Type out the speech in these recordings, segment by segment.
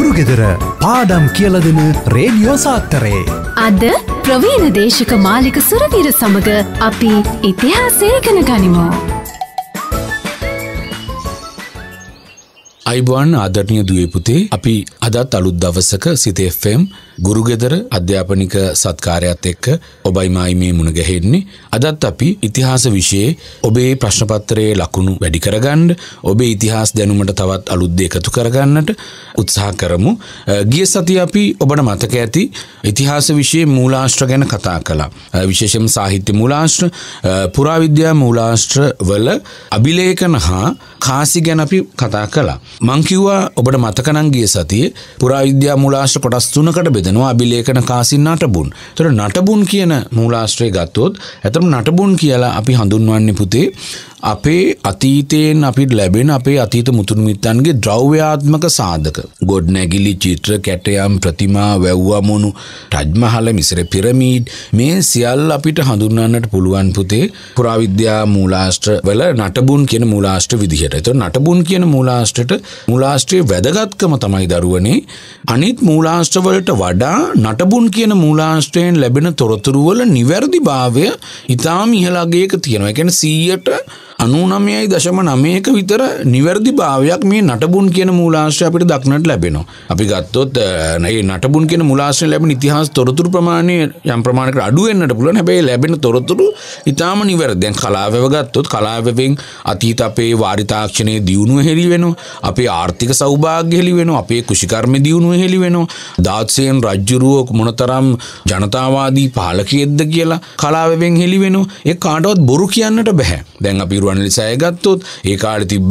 ගුරුගෙදර පාඩම් කියලදෙන රේඩියෝ සාත්තරේ. අද ප්‍රවීණ දේශක මාලික සුරවීර සමඟ අපි ඉතිහාසේකන ගනිමෝ. අයිබවාන් ආදරණය දුවපුතේ අපි අදත් අලුත් දවසක සිතFම් ගුරුගෙදර අධ්‍යාපනික සත්කාරයක්ත් එක්ක ඔබයිමයි මේ මුණ ගැහෙන්නේ අදත් අපි ඉතිහාස විෂයේ ඔබේ ප්‍රශ්නපත්තරයේ ලකුණු වැඩි කරගන්න ඔබේ ඉතිහාස් දැනුමට තවත් අලුද්දේ එකතු කරගන්නට උත්සාහ කරමු ගිය සති අපි ඔබට මතක ඇති ඉතිහාස විෂයේ මූලාශ්‍ර ගැන කතා කලා විශේෂම සාහිත්‍ය මූලාශ්‍ර පුරාවිද්‍යා මූලාශ්‍ර වල අභිලේකන හා කාසි ගැන අපි කතා කලා මංකිව්වා ඔබට මතකනංගිය සතිය පුරාවිද්‍යා මුලාශ්‍ර කොටස් තුනකට බෙදෙනවා අභිලේඛන කාසින් නටබුන්. තොට නටබුන් කියන මූලාශ්‍රය ගත්තොත් ඇතම නටබුන් කියලා අපි හඳුන්වන්නේ පුතේ අපේ අතීතයෙන් අපිට ලැබෙන අපේ අතීත මුතුන්මිත්තන්ගේ ද්‍රව්‍යාත්මක සාධක. ගොඩ් නැගිලි චිත්‍ර කැටයම් ප්‍රතිමා වැව්වාමුණු ටජ්මහල මිසර පිරමීඩ් මේ සියල් අපිට හඳුන්නන්නට පුළුවන් පුතේ පුරාවිද්‍යා මූලාෂ්ට්‍ර වල නටබුන් කියන මූලාෂ්ට්‍ර විදිහට. එතකොට නටබුන් කියන මූලාෂ්ට්‍රට මූලාෂ්ට්‍රයේ වැදගත්කම තමයි දරුවනේ අනිත් මූලාෂ්ට්‍ර වලට වඩා නටබුන් කියන මූලාෂ්ට්‍රයෙන් ලැබෙන තොරතුරු වල නිවැරදිභාවය ඊටාම ඉහළ අගයක තියෙනවා. ඒ කියන්නේ 100ට අනුනමයයි දශම නමයක විතර නිවැරදි භාවයක් මේ නටබුන් කියන මූලාශ්‍රය අපිට දක්නට ලැබෙනවා. අපි ගත්තොත් ඒ නටබුන් කියන මුලාශ්‍රය ලැබෙන ඉතිහාස තොරතුරු ප්‍රමාණය යම් ප්‍රමාණයකට අඩු වෙන්නට පුළුවන්. හැබැයි ලැබෙන තොරතුරු ඊටාම නිවැරදි. දැන් කලාවව ගත්තොත් කලාවෙන් අතීත අපේ වාරිතාක්ෂණයේ දියුණුව හෙළි වෙනවා. අපේ ආර්ථික සෞභාග්‍ය හෙළි වෙනවා. අපේ කෘෂිකර්ම දියුණුව හෙළි වෙනවා. දාත්සේන් රජ්ජුරුව මොනතරම් ජනතාවාදී පාලකයෙක්ද කියලා කලාවෙන් හෙළි වෙනවා. ඒ කාටවත් බොරු කියන්නට බෑ. දැන් අපි දරුවන් ලෙසය ගත්තොත් ඒ කාඩ තිබ්බ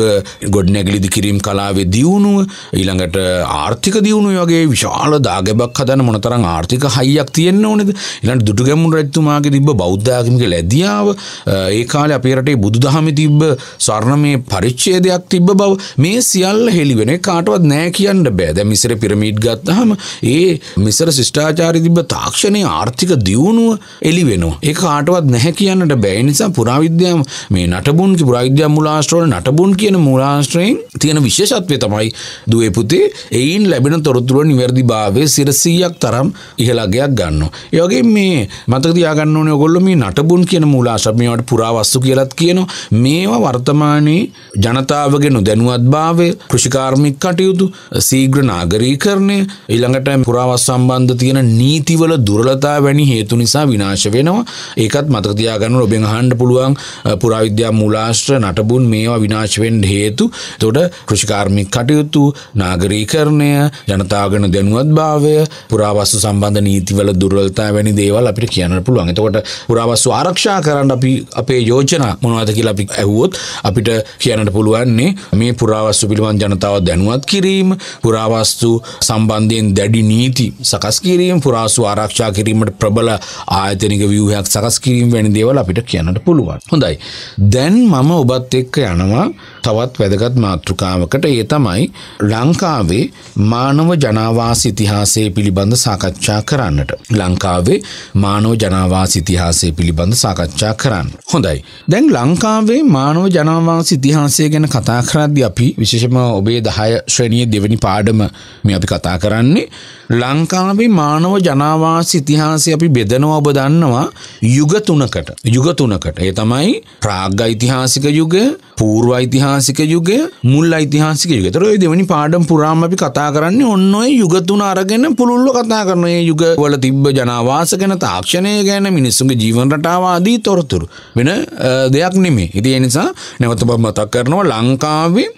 ගොඩ්නැගලිදි කිරීම් කලාවේ දියුණුව ඊළඟට ආර්ථික දියුණු වගේ විශාල දාගැබක් හදන මොනතරං ආර්ථික හයියක් තියෙන්න්න ඕනෙද ඉලන් දුටුගැමුණ රැත්තුමාගේ තිබ බෞද්ධාගමික ලැදියාව ඒ කාලේ අපේ රටේ බුදුදහම තිබ්බ ස්වර්ණ මේ පරිච්ඡේදයක් තිබ්බ බව මේ සියල්ල හෙළිවෙන කාටවත් නෑ කියන්න බෑ දැන් මිසර පිරමීඩ් ගත්තහම ඒ මිසර ශිෂ්ටාචාරය තිබ්බ තාක්ෂණයේ ආර්ථික දියුණුව එළි වෙනවා ඒක කාටවත් නැහැ කියන්නට බෑ නිසා පුරාවිද්‍යාව මේ නටබුන් නටබුන්කි පුරාගද්‍ය මුලාශ්‍රවල නටබුන් කියන මුලාශ්‍රයෙන් තියෙන විශේෂත්වය තමයි දුවේ පුතේ එයින් ලැබෙන තොරතුරුව නිවැරදි භාවය සිරසීයක් තරම් ඉහළගයක් ගන්න. ඒවගේ මේ මතකතියාගන්න ඕනේ ඔගොල්ලෝ මේ නටබුන් කියන මූලාශ්‍රව මේවට පුරාවස්තු කියලත් කියනවා මේවා වර්තමානයේ ජනතාවගේ නොදැනුවත් භාවය කෘෂිකාර්මික කටයුතු සීග්‍ර නාගරීකරණය ඊළඟට පුරාවස් සම්බන්ධ තියෙන නීතිවල දුර්ලතා වැනි හේතු නිසා විනාශ වෙනවා ඒකත් මතකතියාගන්න ඔබෙන් අහන්න පුළුවන් පුරාවිද්‍යා මූලා යුක්රාශ්ට්‍ර නටබුන් මේවා විනාශවෙන්ඩ හේතු තොට කෘෂිකාර්මික කටයුතු නාගරීකරණය ජනතාගන දැනුවත් භාවය පුරාවස්සු සම්බන්ධ නීතිවල දුර්වලතා වැනි දේවල් අපිට කියන්න පුළුවන් එතකොට පුරාවස්සු ආරක්ෂා කරන්න අපි අපේ යෝජනා මොනවද කියලා අපි ඇහුවොත් අපිට කියන්නට පුළුවන්නේ මේ පුරාවස්තු පිළිබඳ ජනතාව දැනුවත් කිරීම පුරාවස්තු සම්බන්ධයෙන් දැඩි නීති සකස් කිරීම පුරාසු ආරක්ෂා කිරීමට ප්‍රබල ආයතනික ව්‍යූහයක් සකස් කිරීම වැනි දේවල් අපිට කියන්නට පුළුවන් හොඳයි දැන් මම ඔබත් එක්ක යනවා තවත් වැදගත් මාතෘකාවකට ඒ තමයි ලංකාවේ මානව ජනවාස ඉතිහාසය පිළිබඳ සාකච්ඡා කරන්නට. ලංකාවේ මානව ජනවාස ඉතිහාසය පිළිබඳ සාකච්ඡා කරන්න. හොඳයි. දැන් ලංකාවේ මානව ජනවාස ඉතිහාසය ගැන කතා කරද්දි අපි විශේෂම ඔබේ දහය ශ්‍රණිය දෙවැනි පාඩම මේ අපි කතා කරන්නේ ලංකාවේ මානව ජනවාස ඉතිහාසය අපි බෙදනවා ඔබ දන්නවා යුග තුනකට. යුග තුනකට. ඒ තමයි ප්‍රාග්ග ඓතිහාසික යුගය, පූර්ව ඓතිහාසික ඓතිහාසික යුගය මුල් ඓතිහාසික යුග තර දෙවනි පාඩම් පුරාම අපි කතා කරන්නේ ඔන්න ඔය යුගතුන අරගෙන පුළුල්ල කතා කරන ඒ යුග වල තිබ්බ ජනවාස ගැන තාක්ෂණය ගැන මිනිස්සුන්ගේ ජීවන රටාවාදී තොරතුරු වෙන දෙයක් නෙමේ ඉති එනිසා නැවත බ මතක් කරනවා ලංකාවේ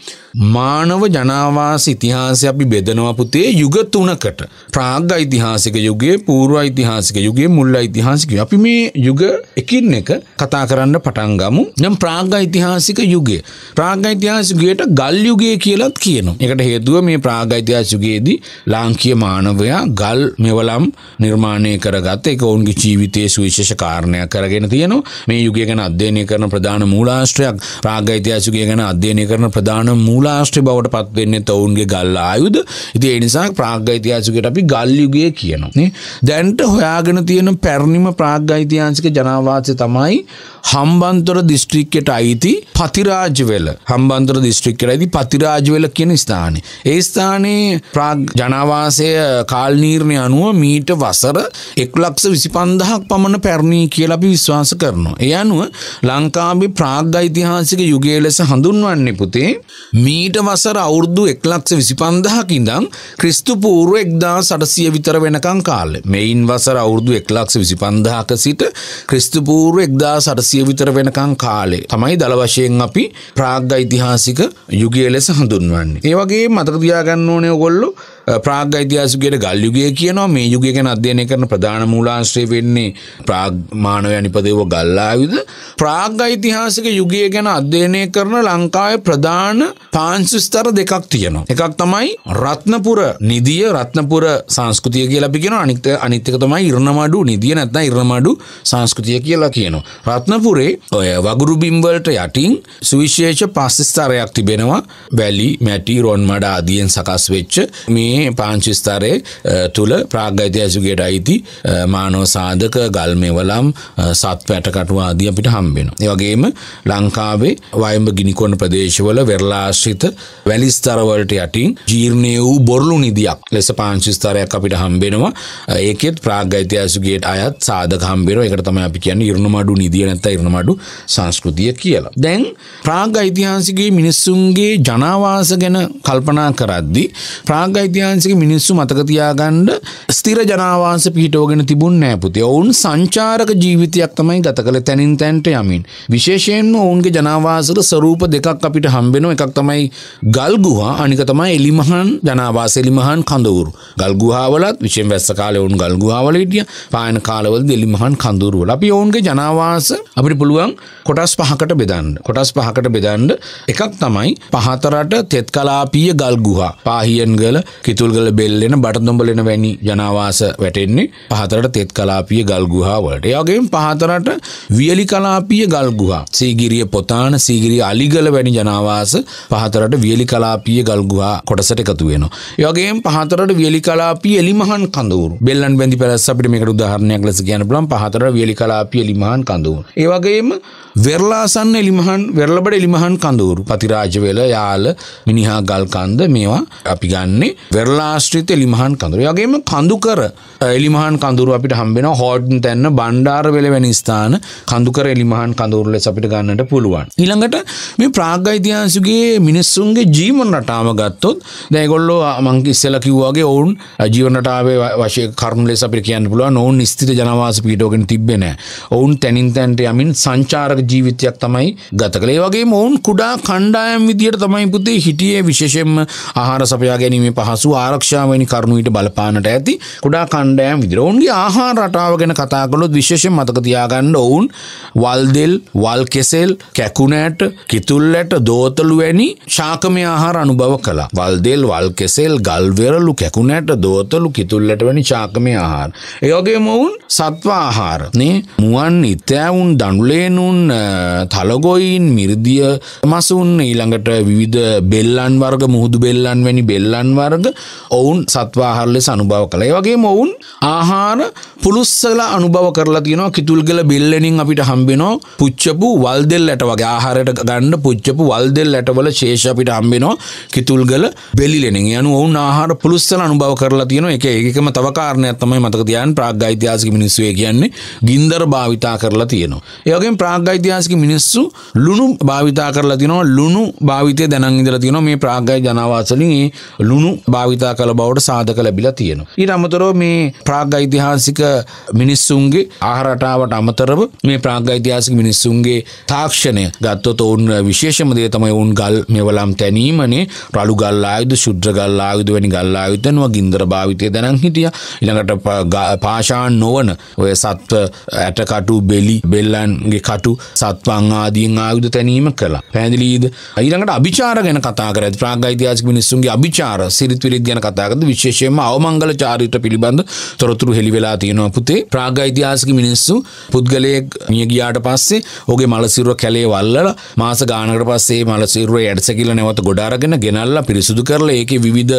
මානව ජනවාස ඉතිහාසය අපි බෙදනවා පුතේ යුග තුනකට ප්‍රාග්ග ඓතිහාසික යුගයේ පූර්ව ඓතිහාසික යුගයේ මුල් ඓතිහාසික අපි මේ යුග එකින් එක කතා කරන්න පටන් ගමු නම් ප්‍රාග්ග ඓතිහාසික යුගය ප්‍රාග්ග ඓතිහාසික යුගයට ගල් යුගය කියලත් කියනවා ඒකට හේතුව මේ ප්‍රාග්ග ඓතිහාසික යුගයේදී ලාංකීය මානවයා ගල් මෙවලම් නිර්මාණය කරගත්ත ඒක ඔවුන්ගේ ජීවිතයේ සුවිශේෂ කාරණයක් කරගෙන තියෙනවා මේ යුගය ගැන අධ්‍යයනය කරන ප්‍රධාන මූලාශ්‍රයක් ප්‍රාග්ග ඓතිහාසික යුගය ගැන අධ්‍යයනය කරන ප්‍රධාන මූල මූලාශ්‍රය බවට පත්වෙන්නේ ඔවුන්ගේ ගල්ල ආයුද ඉති එනිසා ප්‍රාග්ගයිතිහාසිකට අපි ගල්ලියුගේ කියනවා දැන්ට හොයාගෙන තියෙන පැරණිම ප්‍රාග්ගයිතිහාන්සික ජනවාසය තමයි හම්බන්තොර දිස්ත්‍රික්කයට අයිති පතිරාජවෙල හම්බන්තොර දිස්ත්‍රික්කට ඇති පතිරාජවෙල කියන ස්ථානය ඒ ස්ථානයේ ජනවාසය කාල්නීර්ණය අනුව මීට වසර එක්ලක්ෂ විසිපන්දහක් පමණ පැරණී කියලබි විශ්වාස කරනවා. එය අනුව ලංකාබි ප්‍රාග්ධයිතිහාසික යුගේ ලෙස හඳුන්වන්නේ පුතේ මේ මීට වසර අවුරුදු එක්ලක්ෂ විසිපන්දහකිඳං ක්‍රිස්තු පූරුව එක්දා සටසිය විතර වෙනකං කාල මෙයින් වසර අවුරුදු එක්ලක්ෂ විසිපන්දහක සිට ක්‍රිස්තු පූරුව එක්දා සටසිය විතර වෙනකං කාලේ තමයි දළ වශයෙන් අපි ප්‍රාග්ග ඉතිහාසික යුගය ලෙස හඳුන්වන්නේ. ඒවගේ මතකතියාගන්න ඕනය ඔගොල්ලු ප්‍රාග් ඓතිහාසිකයට ගල් යුගය කියනවා මේ යුගය ගැන අධ්‍යයනය කරන ප්‍රධාන මූලාශ්‍රය වෙන්නේ ප්‍රාග් මානවයා නිපදව ගල් ආයුධ ප්‍රාග් ඓතිහාසික යුගය ගැන අධ්‍යයනය කරන ලංකාවේ ප්‍රධාන පාංශු ස්තර දෙකක් තියෙනවා එකක් තමයි රත්නපුර නිදිය රත්නපුර සංස්කෘතිය කියලා අපි කියනවා අනිත් අනිත් එක තමයි ඉරණමඩු නිදිය නැත්නම් ඉරණමඩු සංස්කෘතිය කියලා කියනවා රත්නපුරේ ඔය වගුරු බිම් වලට යටින් සුවිශේෂ පස් ස්තරයක් තිබෙනවා වැලි මැටි රොන් මඩ ආදියෙන් සකස් වෙච්ච මේ මේ පාංචිස්තරය තුළ ප්‍රාග්ගයිතිහාසිකයට අයිති මානව සාධක ගල්මෙවලම් සත් වැටකටුවාදී අපිට හම්බෙන. ඒවගේම ලංකාවේ වයම්බ ගිනිකොන්න ප්‍රදේශවල වෙරලාශ්‍රිත වැලිස්තරවලට යටින් ජීර්ණය වූ බොරලු නිදියක් ලෙස පාංචිස්තරයක් අපිට හම්බෙනවා ඒකෙත් ප්‍රාග්ගයිතිහාසිකයට අයත් සාධක හම්බෙනවා එකට තමයි අපි කියන්නේ ඉරුණුමඩු නිදිය නැත්නම් ඉරුණුමඩු සංස්කෘතිය කියලා. දැන් ප්‍රාග්ගයිතිහාසිකයේ මිනිස්සුන්ගේ ජනාවාස ගැන කල්පනා කරද්දී ප්‍රාග්ගයිතිහාසික අයිතිහාන්සික මිනිස්සු මතකතියාගණ්ඩ ස්තිර ජනවාස පිහිටෝගෙන තිබුන්නෑ පුති ඔවුන් සංචාරක ජීවිතයක් තමයි ගත කළ තැනින් තැන්ට යමින්. විශේෂයෙන්ම ඔවුන්ගේ ජනවාසට සරූප දෙකක් අපිට හම්බෙන එකක් තමයි ගල්ගුහා අනික තමයි එලිමහන් ජනවාස එලිමහන් කඳවුරු. ගල්ගුහාවලත් විශෂෙන් වැස්ස කාලය ඔවුන් ගල්ගුහාවල හිටිය පායන කාලවල දෙලිමහන් කඳුරුවල අපි ඔවුන්ගේ ජනවාස අපිට පුළුවන් කොටස් පහකට බෙදන්න කොටස් පහකට බෙදන්ඩ එකක් තමයි පහතරට තෙත් කලාපීය ගල්ගුහා පාහියන්ගල කිතුල්ගල බෙල්ලෙන බටතුඹලෙන වැනි ජනවාස වැටෙන්නේ පහතරට තෙත් කලාපිය ගල්ගුහාවලට. එයාගේම පහතරට වියලි කලාපිය ගල්ගුහා. සීගිරිය පොතාන සීගිරිය අලිගල වැනි ජනවාස පහතරට වියලි කලාපිය ගල්ගුහා කොටසට එකතු වෙනවා. එයාගේම පහතරට වියලි කලාපිය එලිමහන් කඳවුරු. බෙල්ලන් බැඳි පැලැස්ස අපිට මේකට උදාහරණයක් ලෙස කියන්න පුළුවන් පහතරට වියලි කලාපිය එලිමහන් කඳවුරු. ඒ වගේම වෙරලාසන්න එලිමහන් වෙරළබඩ එලිමහන් කඳවුරු. පතිරාජ වෙල යාල මිනිහා ගල් කන්ද මේවා අපි ගන්නේ වෙරලාශ්‍රිත එලිමහන් කඳුර යගේම කඳුකර එලිමහන් කඳුරු අපිට හම්බෙන හෝඩන් තැන්න බණ්ඩාර වෙලවැනි ස්ථාන කඳුකර එලිමහන් කඳුරුල අපිට ගන්නට පුළුවන් ඊළඟට මේ ප්‍රාග්ගයිතිහාසුගේ මිනිස්සුන්ගේ ජීවන රටාම ගත්තොත් දැගොල්ලෝ මංක ඉස්සල කිව්වාගේ ඔවුන් ජීවනටාවේ වශය කර්ම ලෙස අපි කියන්න පුළුව ඔවුන් ස්තිත ජනවාස පිටෝගෙන තිබෙන ඔවුන් තැනින් තැන්ට යමින් සංචාරක ජීවිතයක් තමයි ගත කළේ වගේ ඔවුන් කුඩා කණ්ඩායම් විදියට තමයි පුතේ හිටියේ විශේෂෙන්ම ආහාර සපයා ගැනීම පහසු සතු ආරක්ෂාවනි කරුණුවිට බලපානට ඇති කුඩා කණ්ඩෑම් විදිර ඔවුන්ගේ ආහා රටාව ගැන කතාකොළොත් විශේෂෙන් මතකතියාගන්න ඔවුන් වල්දෙල් වල් කෙසෙල් කැකුණෑට කිතුල්ලට දෝතලු වැනි ශාකමය ආහාර අනුභව කලා වල්දෙල් වල් කෙසෙල් ගල්වෙරලු කැකුණෑට දෝතලු කිතුල්ලට වැනි ශාකමය ආහාර. ඒගේ මොවුන් සත්වාහාර නේ මුවන් ඉතෑවුන් දඩුලේනුන් තලගොයින් මිරිදිය මසුන් ඊළඟට විවිධ බෙල්ලන් වර්ග මුහුදු බෙල්ලන් වැනි බෙල්ලන් වර්ග ඔවුන් සත්වාහාර ලෙස අනුභව කළ වගේ මොවුන් ආහාර පුළුස්සලා අනුභව කරලා තියෙනවා කිතුල්ගල බිල්ලෙනින් අපිට හම්බෙනෝ පුච්චපු වල් දෙල් ඇට වගේ ආහාරයට ගන්න පුච්චපු වල් දෙල් ඇටවල ශේෂ අපිට හම්බෙනෝ කිතුල්ගල බෙලිලෙනින් යනු ඔවුන් ආහාර පුළුස්සල අනුභව කරලා තියෙන එක එකම තවකාරණයක් තමයි මතක තියන් ප්‍රාග්ගයිතිහාසික මිනිස්සුවේ කියන්නේ ගින්දර භාවිතා කරලා තියෙනවා. ඒවගේ ප්‍රාග්ගයිතිහාසික මිනිස්සු ලුණු භාවිතා කරලා තිනවා ලුණු භාවිතය දැනන් ඉඳලා තියෙනවා මේ ප්‍රාග්ගයි ජනවාසලින් ඒ ලුණු භාවිත භාවිතා කළ බවට සාධක ලැබිලා තියෙනවා. ඊට අමතරව මේ ප්‍රාග් ඓතිහාසික මිනිස්සුන්ගේ ආහාර රටාවට අමතරව මේ ප්‍රාග් ඓතිහාසික මිනිස්සුන්ගේ තාක්ෂණය ගත්තොත් ඔවුන් විශේෂම දේ තමයි ඔවුන් ගල් මෙවලම් තැනීමනේ රළු ගල් ආයුධ, ශුද්‍ර ගල් ආයුධ වැනි ගල් ආයුධ වෙනවා ගින්දර භාවිතය දැනන් හිටියා. ඊළඟට පාෂාණ නොවන ඔය සත්ව ඇටකටු බෙලි බෙල්ලන්ගේ කටු සත්වන් ආදීන් ආයුධ තැනීම කළා. පැහැදිලිද? ඊළඟට අභිචාර ගැන කතා කරද්දී ප්‍රාග් ඓතිහාසික මිනිස්සුන්ගේ අභිචාර සිරිත් විරිත් චාරිත් ගැන කතාකද විශේෂයෙන්ම අවමංගල චාරිත්‍ර පිළිබඳ තොරතුරු හෙළි වෙලා තියෙනවා පුතේ ප්‍රාග ඓතිහාසික මිනිස්සු පුද්ගලයෙක් මිය ගියාට පස්සේ ඔහුගේ මලසිරුව කැලේ වල්ලලා මාස ගානකට පස්සේ මලසිරුවේ ඇටසැකිල්ල නැවත ගොඩ අරගෙන ගෙනල්ලා පිරිසුදු කරලා ඒකේ විවිධ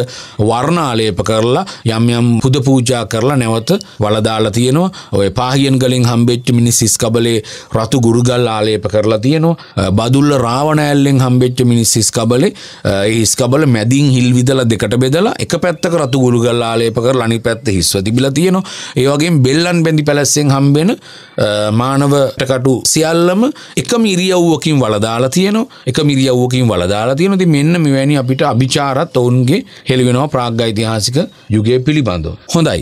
වර්ණ ආලේප කරලා යම් යම් පුද පූජා කරලා නැවත වල දාලා තියෙනවා ඔය පාහියන් ගලින් හම්බෙච්ච මිනිස් ඉස්කබලේ රතු ගුරුගල් ආලේප කරලා තියෙනවා බදුල්ල රාවණ ඇල්ලෙන් හම්බෙච්ච මිනිස් ඉස්කබලේ ඒ ඉස්කබල මැදින් හිල් විදලා දෙකට බෙදලා එක පැත්තක රතු ගුළු ගල්ලා ලේප කර අනි පැත්ත හිස්ව තිබිලා තියෙනවා ඒවගේ බෙල්ලන් බැඳි පැලස්සෙන් හම්බෙන මානවටකටු සියල්ලම එක මිරියව්වකින් වලදාලා තියෙනවා එක මිරියව්වකින් වලදාලා තියෙන ති මෙන්න මෙවැනි අපිට අභිචාරත් ඔවුන්ගේ හෙළිවෙනවා ප්‍රාග්ග යිතිහාසික යුගේ පිළිබඳව හොඳයි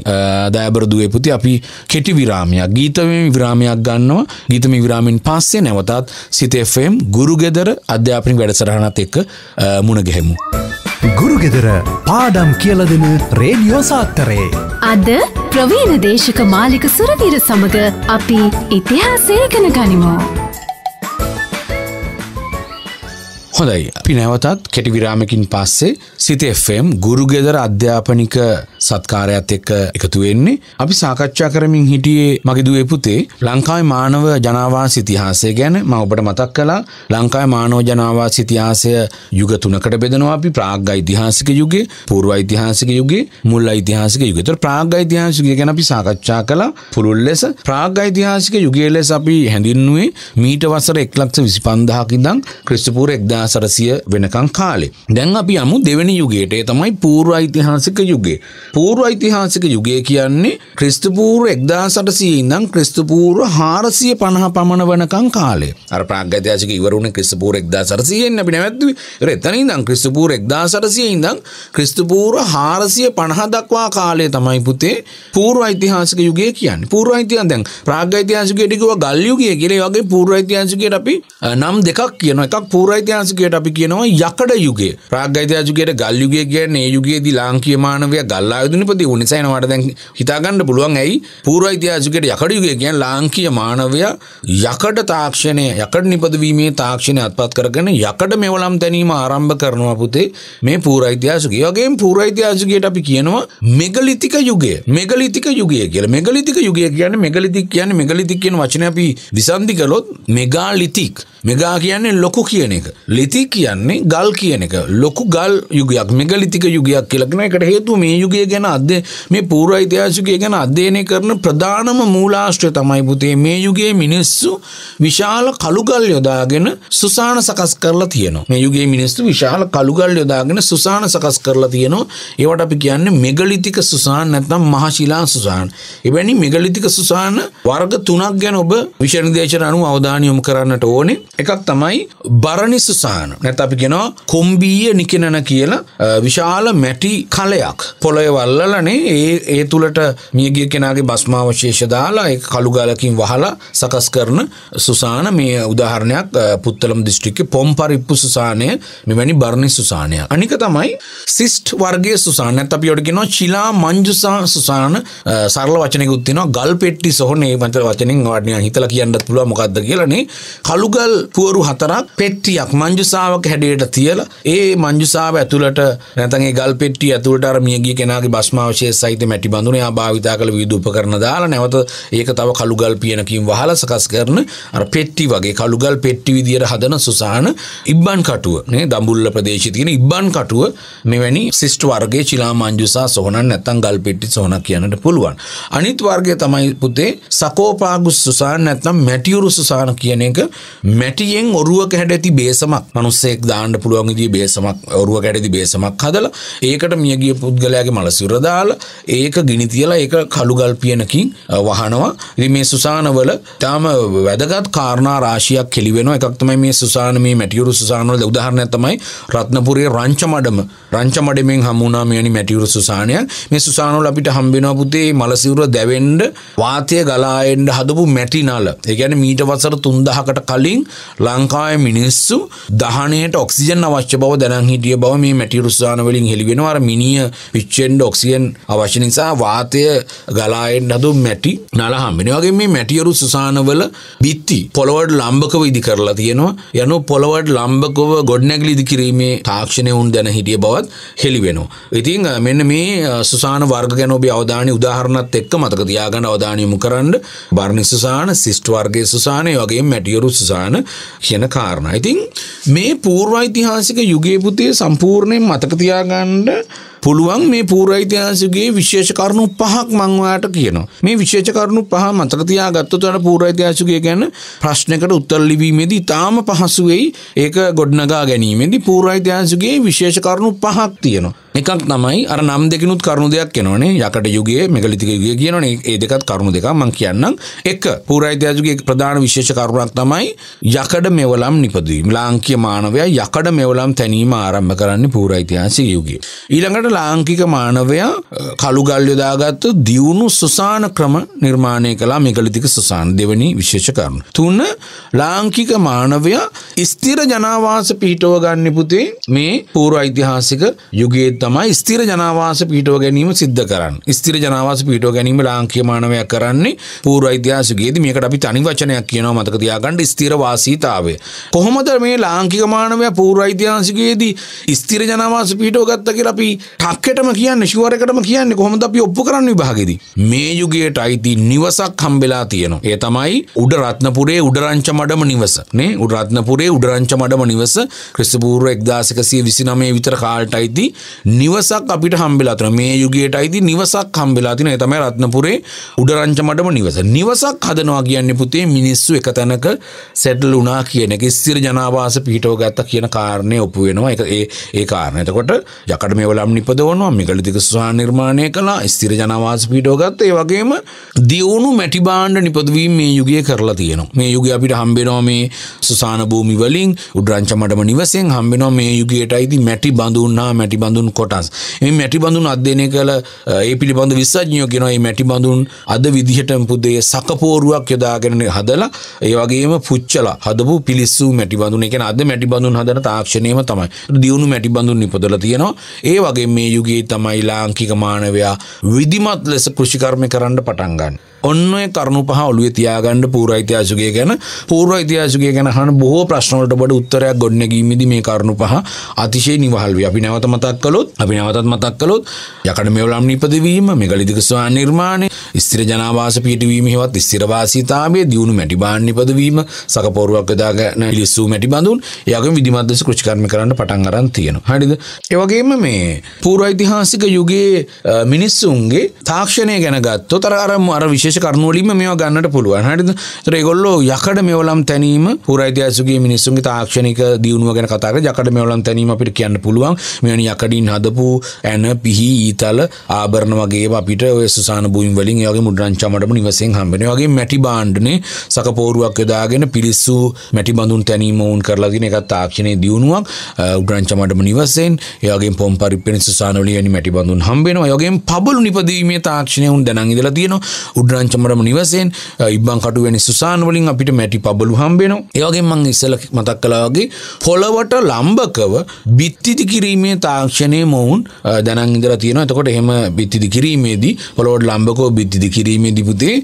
දෑබරදුවේ පුති අපි කෙටි විරාමයක් ගීතම විරාමයක් ගන්නවා ගීතම විරාමෙන් පස්සේ නැවතත් සිතFම් ගුරුගෙදර අධ්‍යාපනි වැඩසටහනත් එක්ක මුණගැහෙමු. ගුරුගෙදර පාඩම් කියල දෙන රේඩියෝ සාත්තරේ. අද ප්‍රවීණ දේශක මාලික සුරවීර සමඟ අපි ඉතිහාසේකන ගනිමෝ. හොඳයි අපි නැවතත් කෙටිවිරාමකින් පස්සේ සිත Fම් ගුරුගෙදර අධ්‍යාපනික සත්කාරයත් එක්ක එකතු වෙන්නේ. අපි සාකච්ඡා කරමින් හිටියේ මගේ දුවේ පුතේ ලංකාවේ මානව ජනාවාස ඉතිහාසය ගැන මම ඔබට මතක් කළා. ලංකාවේ මානව ජනාවාස ඉතිහාසය යුග තුනකට බෙදනවා. අපි ප්‍රාග් ඓතිහාසික යුගය, පූර්ව ඓතිහාසික යුගය, මුල් ඓතිහාසික යුගය. ඒතර ප්‍රාග් ඓතිහාසික යුගය ගැන අපි සාකච්ඡා කළා. පුළුල් ලෙස ප්‍රාග් ඓතිහාසික යුගය ලෙස අපි හැඳින්වුවේ මීට වසර 1,25,000ක ඉඳන් ක්‍රිස්තු පූර්ව 1400 වෙනකන් කාලේ. දැන් අපි යමු දෙවෙනි යුගයට. ඒ තමයි පූර්ව ඓතිහාසික යුගය. පූර්ව ඓතිහාසික යුගය කියන්නේ ක්‍රිස්තුපූර්ව 1800 ඉඳන් ක්‍රිස්තුපූර්ව 450 පමණ වනකම් කාලය. අර ප්‍රාග්ධෛතිහාසික ඉවර වුණේ ක්‍රිස්තුපූර්ව 1800 න් අපි නැවැත්තුවේ. ඒතර එතන ඉඳන් ක්‍රිස්තුපූර්ව 1800 ඉඳන් ක්‍රිස්තුපූර්ව 450 දක්වා කාලය තමයි පුතේ පූර්ව ඓතිහාසික යුගය කියන්නේ. පූර්ව ඓතිහාසික දැන් ප්‍රාග්ධෛතිහාසිකයට කිව්වා ගල් යුගය කියලා. ඒ වගේ පූර්ව ඓතිහාසිකයට අපි නම් දෙකක් කියනවා. එකක් පූර්ව ඓතිහාසිකයට අපි කියනවා යකඩ යුගය. ප්‍රාග්ධෛතිහාසිකයට ගල් යුගය කියන්නේ ඒ යුගයේදී ලාංකීය මානවයා ගල්ලා ආයුධනිපති උනිසයිනවට දැන් හිතාගන්න පුළුවන් ඇයි පූරයිතිහාසිකට යකඩයුගේ කියන් ලාංකීය මානවය යකඩ තාක්ෂණය යකඩ නිපදවීමේ තාක්ෂණය අත්පත් කරගෙන යකඩ මෙවලම් තැනීම ආරම්භ කරනවා පුතේ මේ පූරයිතිහාසගේ වගේ පූරයිතිහාසගේට අපි කියනවා මෙගලිතික යුගය මෙගලිතික යුගය කියල මෙගලිතික යුගය කියන මෙගලිතික් කියන මෙගලිතික් කියන වචන අපි විසන්ධි කලොත් මෙගාලිතික් මෙගා කියන්නේ ලොකු කියන එක ලිති කියන්නේ ගල් කියන එක ලොකු ගල් යුගයක් මෙගලිතික යුගයක් කියලක්න එකට හේතු මේ යුගය ගැන අද මේ පූර යිතිහාසිකය ගැන අධ්‍යයනය කරන ප්‍රධානම මූලාශ්‍රය තමයි පුතේ මේ යුගේ මිනිස්සු විශාල කළුගල් යොදාගෙන සුසාන සකස් කරලා තියෙනවා. මේ යුගේ මිනිස්සු විශාල කළුගල් යොදාගෙන සුසාන සකස් කරලා තියෙනවා. ඒවට අපි කියන්නේ මෙගලිතික සුසාන නැත්නම් මහශිලා සුසාන. එවැනි මෙගලිතික සුසාන වර්ග තුනක් ගැන ඔබ විෂනිදේශන අනුව අවධානය යොමු කරන්නට ඕනේ. එකක් තමයි බරණි සුසාන. නැත්නම් අපි කියනවා කොම්බීය නිකිනන කියලා විශාල මැටි කලයක් පොළොවේ වල්ලලනේ ඒ ඒ තුළට මියගිය කෙනගේ බස්මාවශේෂ දාලා ඒ කළුගාලකින් වහලා සකස් කරන සුසාන මේ උදාහරණයක් පුත්තලම් දිස්ට්‍රික්ක පොම්පර ඉප්පු සුසානය මෙවැනි බර්ණි සුසානය අනික තමයි සිිස්ට් වර්ගේ සුසාන ඇත අපියොටගෙන චිලා මංජුසා සුසාන සරල වචනයකුත්තින ගල් පෙට්ටි සොහන ඒ මත වචනින් වඩනය හිතල කියන්න පුළුව මොකක්ද කියලනේ කළුගල් පුවරු හතරක් පෙට්ටියක් මංජුසාාවක් හැඩයට තියලා ඒ මංජුසාාව ඇතුළට නැතගේ ගල් පෙට්ටි ඇතුළට මියගිය කෙනගේ බස්මාවශය සහිත මැටි බඳුන භාවිතා කළ විදු උපකරන දාලා නැවත ඒක තව කළුගල් පියනකින් වහල සකස් කරන අර පෙට්ටි වගේ කළුගල් පෙට්ටි විදියට හදන සුසාන ඉබ්බන් කටුව නේ දඹුල්ල ප්‍රදේශතියෙන ඉබ්බන් කටුව මෙවැනි සිිෂ්ට වර්ගේ චිලා මංජුසා සොහනන් නැතන් ගල් පෙට්ටි සොහන කියන්නට පුළුවන්. අනිත් වර්ගය තමයි පුතේ සකෝපාගුස් සුසාන නැත්නම් මැටියුරු සුසාන කියන එක මැටියෙන් ඔරුවක හැඩ ඇති බේසමක් මනුස්සෙක් දාන්න පුළුවන්ගදී බේසමක් ඔරුව ගැඩදි බේසමක් හදලා ඒකට මියගිය පුද්ගලයාගේ මලස ඇසුරදාල ඒක ගිනි තියලා ඒක කළුගල් පියනකින් වහනවා ඉති මේ සුසානවල තාම වැදගත් කාරණා රාශියක් කෙලිවෙන එකක්තමයි මේ සුසාන මේ මැටියුරු සුසානවල උදාහරණ තමයි රත්නපුරේ රංචමඩම රංචමඩමෙන් හමුණා මෙනි මැටියුරු සුසානයක් මේ සුසානවල අපිට හම්බෙනවා පුතේ මලසිවුර දැවෙන්ඩ වාතය ගලායෙන්ඩ හදපු මැටි නල ඒගැන මීට වසර තුන්දහකට කලින් ලංකාය මිනිස්සු දහනයට ඔක්සිජන් අවශ්‍ය බව දැන හිටිය බව මේ මැටියුරුසාන වලින් හෙළිවෙනවා මිනිිය විච්චෙන්ඩ එන්ඩ ඔක්සියෙන් අවශ්‍ය නිසා වාතය ගලායෙන් හදු මැටි නලහම්මෙන වගේ මේ මැටියරු සුසානවල බිත්ති පොළොවඩ් ලම්බකව ඉදි කරලා තියෙනවා යනු පොළොවඩ් ලම්බකව ගොඩ්නැගලි ඉදි කිරීමේ තාක්ෂණය උන් දැන හිටිය බවත් හෙළිවෙනවා. ඉතින් මෙන්න මේ සුසාන වර්ග ගැනෝබේ අවධානය උදාහරණත් එක්ක මතක තියාගන්න අවධානයමු කරන්න බර්ණි සුසාන සිිස්ට් වර්ගේ සුසානය වගේ මැටියරු සුසාන කියන කාරණ. ඉතින් මේ පූර්වයිතිහාසික යුගේපුතිය සම්පූර්ණයෙන් මතකතියාගණ්ඩ පුළුවන් මේ පූරයිතිහාසිකගේ විශේෂ කරුණු පහක් මංවාට කියනවා. මේ විශේෂ කරුණු පහ මතරතියා ගත්තතට පූරයිතිහාසිකය ගැන ප්‍රශ්නකට උත්තර ලිවීමේදී තාම පහසුවෙයි ඒක ගොඩ්නගා ගැනීමේදී පූරයිතිහාසිකගේ විශේෂ කරුණු පහක් තියෙනවා. එකක් තමයි අර නම් දෙකනුත් කරුණු දෙයක් එනවනේ යකට යුගයේ මෙගලිතික යුගය කියනනේ ඒ දෙකත් කරුණු දෙකක් මං කියන්නම් එක පූරායිතිහාසිකයේ ප්‍රධාන විශේෂ කරුණක් තමයි යකඩ මෙවලම් නිපදවීම ලාංකීය මානවයා යකඩ මෙවලම් තැනීම ආරම්භ කරන්නේ පූරායිතිහාසික යුගයේ ඊළඟට ලාංකික මානවයා කළු ගල් යොදාගත්තු දියුණු සුසාන ක්‍රම නිර්මාණය කළා මෙගලිතික සුසාන දෙවෙනි විශේෂ කරුණ තුන ලාංකික මානවයා ස්ථිර ජනාවාස පිහිටව ගන්න පුතේ මේ පූර්ව ඓතිහාසික යුගයේ තමයි ස්තිර ජනවාස පිටෝ ගැනීම සිද්ධ කරන්න ස්තිර ජනවාස පිටෝ ගැනීම ලාංක්‍යමානවයක් කරන්නේ පූර අයිද්‍යාසගේද මේකට අපි තනි වචනයක් කියනවා මතකතියාගන්නට ස්තිරවාසීතාවය. කොහොමද මේ ලාංකිකමානවය පූර අයිතිහාසිකයේදී ස්තිර ජනවාස පිටෝ ගත්ත කියලා අපි ටක්කටම කියන්න ශුවරකටම කියන්නේ කොහොමද අපි ඔප්පු කරන්න විභාගෙදී. මේ යුගයට අයිති නිවසක් හම්බෙලා තියෙනවා. ඒ තමයි උඩ රත්නපුරේ උඩරංච මඩම නිවස නේ උඩරත්නපුරේ උඩරංච මඩම නිවස ක්‍රිස්තපූර්ව එක්දාසකසිය විසිනමේ විතර කාල්ට අයිති නිවසක් අපිට හම්බෙලා තියෙනවා. මේ යුගයට අයිති නිවසක් හම්බෙලා තියෙනවා. ඒ තමයි රත්නපුරේ උඩරංචමඩම නිවස. නිවසක් හදනවා කියන්නේ පුතේ මිනිස්සු එක තැනක සැටල් වුණා කියන එක. ස්ථිර ජනාවාස පිහිටව ගත්තා කියන කාරණේ ඔප්පු වෙනවා. ඒක ඒ ඒ කාරණේ. එතකොට යකඩ මේවලම් නිපදවනවා. මෙගලිතික සුහා නිර්මාණය කළා. ස්ථිර ජනාවාස පිහිටව ගත්තා. ඒ වගේම දියුණු මැටි භාණ්ඩ නිපදවීම මේ යුගයේ කරලා තියෙනවා. මේ යුගයේ අපිට හම්බෙනවා මේ සුසාන භූමි වලින් උඩරංචමඩම නිවසෙන් හම්බෙනවා මේ යුගයට අයිති මැටි බඳුන් හා මැටි බඳුන් කොටස් එම මැටි බඳුන් අධ්‍යයනය කළ ඒ පිළිබඳ විසඥයෝ කෙනයි මැටි බඳුන් අද විදිහට පුද්දේ සකපෝරුවක් යොදාගෙන හදලා ඒ වගේම පුච්චලා හදපු පිලිස්සු මැටි බඳුන් එක අද මැටි බඳුන් හදන තාක්ෂණයම තමයි දියුණු මැටි බඳුන් නිපදලා තියෙනවා ඒ වගේ මේ යුගයේ තමයි ලාංකික මානවයා විධිමත් ලෙස කෘෂිකර්ම කරන්න පටන් ගන්න ඔන්න කරුණු පහ ඔලුව තියාගන්න පූර යිතිහාසුගේ ගැන පූර්ව යිතිහාසුගේ ගැන හන බොහෝ ප්‍රශ්නවලට බඩ උත්තරයක් ගොඩනැගීමද මේ කරුණු පහ අතිශය නිවහල්ව අපි නැවත මතක් කළොත් අපි නැවතත් මතක් කළොත් යකට මෙවලම් නිපදවීම මෙගලිදිකස්වා නිර්මාණය ස්ත්‍ර ජනවාස පිටවීම හෙවත් ස්තිරවාසිතාවේ දියුණු මැටි බාන් නිපදවීම සකපොරුවක් දාගන ලිස්සූ මැටි බඳුන් යක විදිමත්දෙස කෘෂිකර්ම කරන්න පටන් අරන් තියෙන හරිද ඒවගේම මේ පූර්ව යිතිහාසික යුගයේ මිනිස්සුන්ගේ තාක්ෂණය ගැනගත්තු තර අරම් අර විශෂ විශේෂ කරනුවලින් මේ ගන්නට පුළුවන් හට ත්‍රේගොල්ලෝ යකඩ මෙවලම් තැනීම පුරයිතිහසුගේ මිනිස්සුන්ගේ තාක්ෂණක දියුණුව ගැන කතාර යකඩ මෙවලම් තැනීම අපිට කියන්න පුළුවන් මෙනි යකඩින් හදපු ඇන පිහි ඊතල ආබරණ වගේ අපිට සුසාන බුයින් වලින් යගේ මුද්‍රංචමටම නිවසෙන් හම්බෙන වගේ මැටි බාණ්ඩනේ සකපෝරුවක් යදාගෙන පිරිස්සු මැටි බඳුන් තැනීම ඔවුන් කරලාගෙන එකත් තාක්ෂණය දියුණුවක් උඩ්‍රංචමටම නිවසෙන් යගේ පොම් පරිපෙන සුසානලියනි මැටි බඳුන් හම්බෙනවා යගේ පබලු නිපදීමේ තාක්ෂණය උන් දැනන් ඉදලා තියෙනවා උඩ්‍රං ආරංචමටම නිවසෙන් ඉබ්බන් කටුවනි සුසාන් වලින් අපිට මැටි පබලු හම්බෙනවා. ඒවගේ මං ඉස්සල මතක් කළා වගේ පොළවට ලම්බකව බිත්තිති කිරීමේ තාක්ෂණය මොවුන් දැනන් ඉඳලා තියෙනවා. එතකොට එහෙම බිත්තිති කිරීමේදී පොළොවට ලම්බකව බිත්තිති කිරීමේදී පුතේ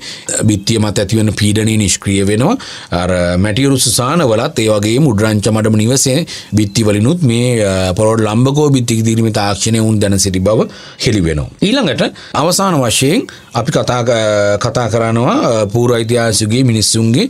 බිත්තිය මත ඇතිවන පීඩනය නිෂ්ක්‍රිය වෙනවා. අර මැටියුරු සුසාන වලත් ඒ වගේ මුද්‍රාංචමටම නිවසේ බිත්ති වලිනුත් මේ පොළොවට ලම්බකව බිත්තිති කිරීමේ තාක්ෂණය උන් දැන සිටි බව හෙළි වෙනවා. ඊළඟට අවසාන වශයෙන් අපි කතා කතා කරනවා පූරයිතිහාසගේ මිනිස්සුන්ගේ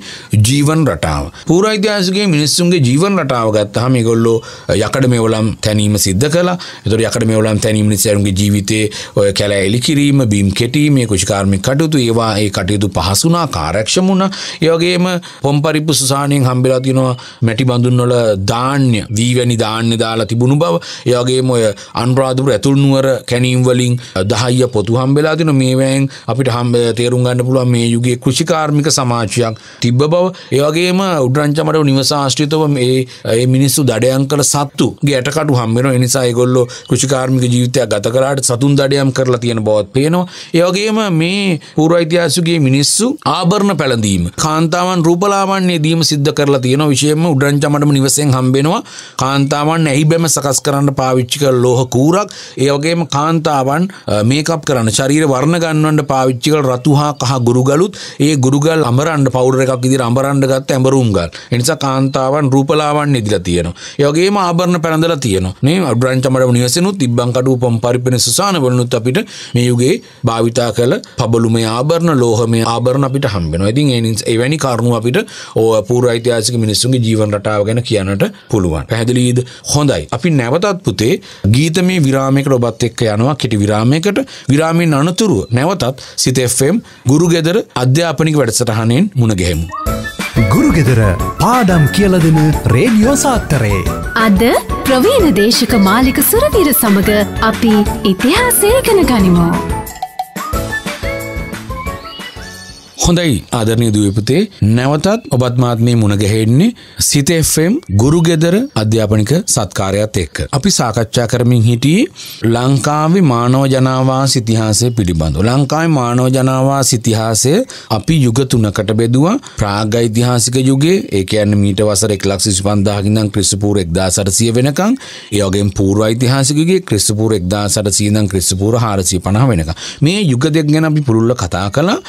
ජීවන් රටාව. පූරයිතිහාසගේ මිනිස්සුන්ගේ ජීවන් රටාව ගත්තහම ගොල්ලෝ යකඩ මෙවලම් තැනීම සිද්ධ කලා තුර යකඩ මෙවලම් තැනීම නිසරුන්ගේ ජීවිතය ඔය කැලා එලි කිරීම බීම් කෙටීමේ කුෂිකාර්මි කටයුතු ඒවා ඒ කටයුතු පහසුනා කාරක්ෂමුණ යෝගේම පොම්පරිප්පු සුසානයෙන් හම්බෙලා තිනවා මැටි බඳුන්වල ධාන්‍ය වීවැනි ධාන්‍ය දාලා තිබුණු බව යගේම ඔය අන්රාධපුර ඇතුල්නුවර කැනීම්වලින් දහය පොතු හම්බෙලා තින මේවෑන් අපිට හම්බ තේරුම් ගන්න පුළුවන් මේ යුගේ කෘෂිකාර්මික සමාජයක් තිබ්බ බව ඒවගේම උඩරංචමට නිවසාශ්‍රිතව මේ මිනිස්සු දඩයන් කළ සත්තු ගැටකටු හම්බෙන එනිසා ඒගොල්ලෝ කෘෂිකාර්මික ජීවිතයක් ගත කරාට සතුන් දඩයම් කරලා තියෙන බවත් පේනවා ඒවගේම මේ පූරයිතිහාසුගේ මිනිස්සු ආභරණ පැළඳීම කාන්තාවන් රූපලාවන්නේ දීම සිද්ධ කරලා තියෙන විශේෂම උඩරංචමටම නිවසෙන් හම්බෙනවා කාන්තාවන් ඇහි බැම සකස් කරන්න පාවිච්චි කළ ලෝහ කූරක් ඒවගේම කාන්තාවන් මේකප් කරන්න ශරීර වර්ණ ගන්නවන්ට පාවිච්චිකල් රතුහා කහ ගුරුගලුත් ඒ ගුරුගල් අමරන්ඩ පවුඩර එකක් ඉදි අඹරන්ඩ ගත්ත ඇඹරුම්ගල් එනිසා කාන්තාවන් රූපලාවන් ඉදිලා තියෙනවා යගේම ආභරණ පැළඳලා තියෙනවා මේ අබ්‍රාන්චමට නිවසනුත් තිබ්බංකටු පොම් පරිපෙන සුසාන වලනුත් අපිට මේ යුගේ භාවිතා කළ පබලුම ආභරණ ලෝහම ආභරණ අපිට හම්බෙනවා ඉතින් ඒනිස් එවැනි කරුණු අපිට ඕ පූර ඓතිහාසික මිනිස්සුන්ගේ ජීවන රටාව ගැන කියන්නට පුළුවන් පැහැදිලීද හොඳයි අපි නැවතත් පුතේ ගීත මේ විරාමයකට ඔබත් එක්ක යනවා කෙටි විරාමයකට විරාමෙන් අනතුරුව නැවතත් සිත FM ගුරුගෙදර අධ්‍යාපනික වැඩසටහනෙන් මුණගැහෙමු. ගුරුගෙදර පාඩම් කියලදෙන රේඩියෝ සාත්තරයේ. අද ප්‍රවීණ දේශක මාලික සුරදිර සමඟ අපි ඉතිහාසය ගෙන ගනිමෝ. හොඳයි ආදරණය දුවපතේ නැවතත් ඔබත් මාත් මේ මුණ ගැහෙන්නේ සිත FM ගුරු ගෙදර අධ්‍යාපනික සත්කාරයත් එක්ක. අපි සාකච්ඡා කරමින් හිටියේ ලංකාවේ මානව ජනාවාස ඉතිහාසය පිළිබඳව. ලංකාවේ මානව ජනාවාස ඉතිහාසය අපි යුග තුනකට බෙදුවා. ප්‍රාග් ඓතිහාසික යුගයේ ඒ කියන්නේ මීට වසර 125000 ඉඳන් ක්‍රිස්තු පූර්ව 1800 වෙනකන්, ඒ වගේම පූර්ව ඓතිහාසික යුගයේ ක්‍රිස්තු පූර්ව 1800 ඉඳන් ක්‍රිස්තු පූර්ව 450 වෙනකන්. මේ යුග දෙක ගැන අපි පුළුල්ව කතා කළා.